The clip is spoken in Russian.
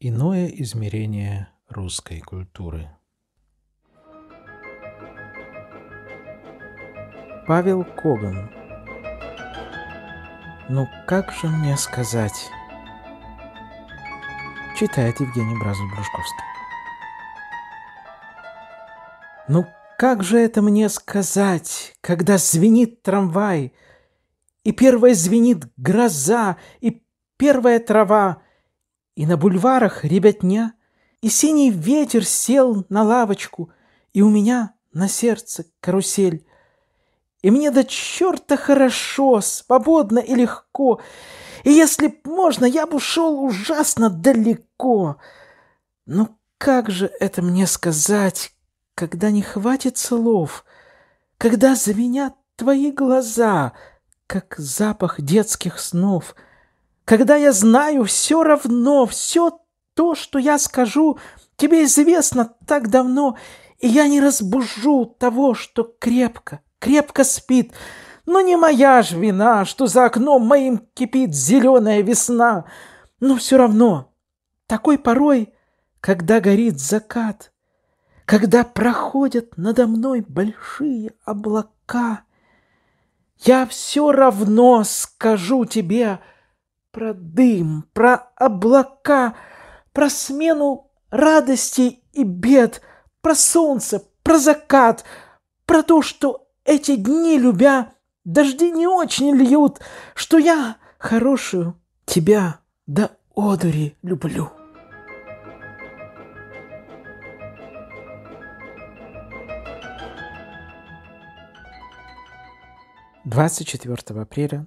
Иное измерение русской культуры. Павел Коган. Ну как же мне сказать? Читает Евгений Бразов Брюшковский. Ну как же это мне сказать, когда звенит трамвай, и первая звенит гроза, и первая трава — и на бульварах ребятня, и синий ветер сел на лавочку, и у меня на сердце карусель. И мне до черта хорошо, свободно и легко, и если б можно, я бы ушел ужасно далеко. Но ну как же это мне сказать, когда не хватит слов, когда за меня твои глаза, как запах детских снов — когда я знаю все равно, все то, что я скажу, тебе известно так давно, и я не разбужу того, что крепко, крепко спит. Но ну, не моя ж вина, что за окном моим кипит зеленая весна. Но все равно, такой порой, когда горит закат, когда проходят надо мной большие облака, я все равно скажу тебе — про дым, про облака, про смену радостей и бед, про солнце, про закат, про то, что эти дни, любя, дожди не очень льют, что я хорошую тебя до одури люблю. Двадцать четвертого апреля